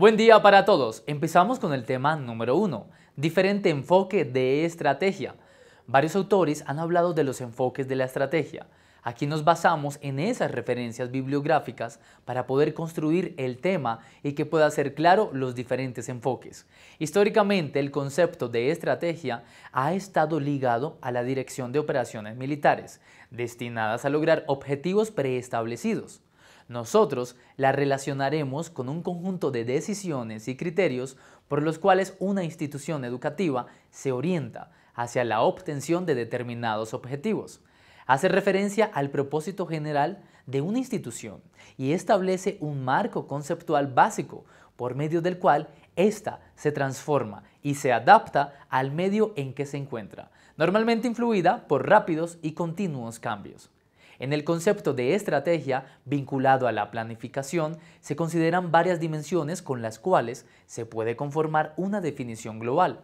Buen día para todos. Empezamos con el tema número uno, diferente enfoque de estrategia. Varios autores han hablado de los enfoques de la estrategia. Aquí nos basamos en esas referencias bibliográficas para poder construir el tema y que pueda ser claro los diferentes enfoques. Históricamente, el concepto de estrategia ha estado ligado a la dirección de operaciones militares, destinadas a lograr objetivos preestablecidos. Nosotros la relacionaremos con un conjunto de decisiones y criterios por los cuales una institución educativa se orienta hacia la obtención de determinados objetivos. Hace referencia al propósito general de una institución y establece un marco conceptual básico por medio del cual ésta se transforma y se adapta al medio en que se encuentra, normalmente influida por rápidos y continuos cambios. En el concepto de estrategia, vinculado a la planificación, se consideran varias dimensiones con las cuales se puede conformar una definición global.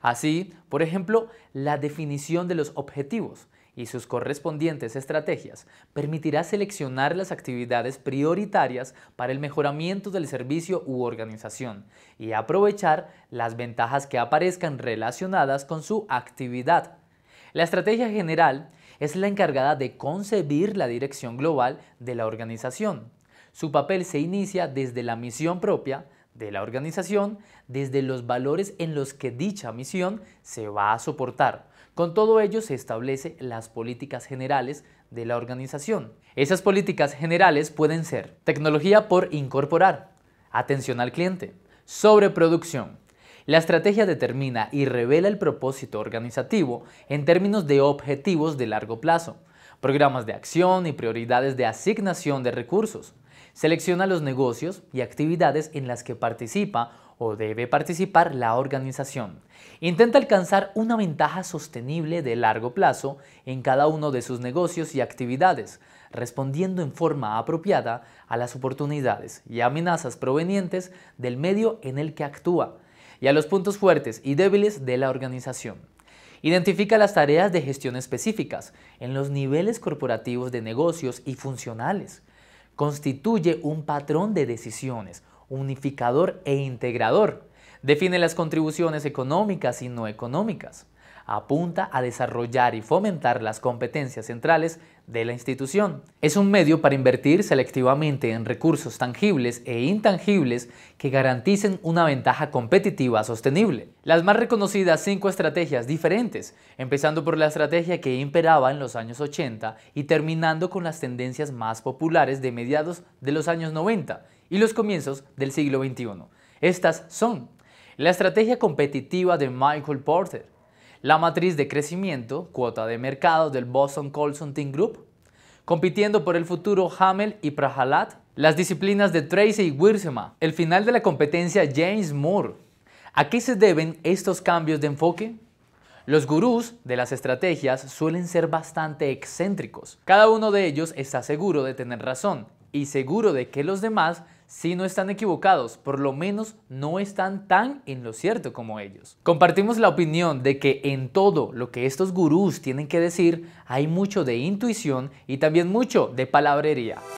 Así, por ejemplo, la definición de los objetivos y sus correspondientes estrategias permitirá seleccionar las actividades prioritarias para el mejoramiento del servicio u organización y aprovechar las ventajas que aparezcan relacionadas con su actividad. La estrategia general es la encargada de concebir la dirección global de la organización. Su papel se inicia desde la misión propia de la organización, desde los valores en los que dicha misión se va a soportar. Con todo ello se establecen las políticas generales de la organización. Esas políticas generales pueden ser tecnología por incorporar, atención al cliente, sobreproducción, la estrategia determina y revela el propósito organizativo en términos de objetivos de largo plazo, programas de acción y prioridades de asignación de recursos. Selecciona los negocios y actividades en las que participa o debe participar la organización. Intenta alcanzar una ventaja sostenible de largo plazo en cada uno de sus negocios y actividades, respondiendo en forma apropiada a las oportunidades y amenazas provenientes del medio en el que actúa y a los puntos fuertes y débiles de la organización. Identifica las tareas de gestión específicas en los niveles corporativos de negocios y funcionales. Constituye un patrón de decisiones, unificador e integrador. Define las contribuciones económicas y no económicas apunta a desarrollar y fomentar las competencias centrales de la institución. Es un medio para invertir selectivamente en recursos tangibles e intangibles que garanticen una ventaja competitiva sostenible. Las más reconocidas cinco estrategias diferentes, empezando por la estrategia que imperaba en los años 80 y terminando con las tendencias más populares de mediados de los años 90 y los comienzos del siglo XXI. Estas son la estrategia competitiva de Michael Porter, la matriz de crecimiento, cuota de mercado del Boston Consulting Group, compitiendo por el futuro Hamel y Prahalat, las disciplinas de Tracy y Wirsema, el final de la competencia James Moore. ¿A qué se deben estos cambios de enfoque? Los gurús de las estrategias suelen ser bastante excéntricos. Cada uno de ellos está seguro de tener razón y seguro de que los demás si no están equivocados, por lo menos no están tan en lo cierto como ellos. Compartimos la opinión de que en todo lo que estos gurús tienen que decir hay mucho de intuición y también mucho de palabrería.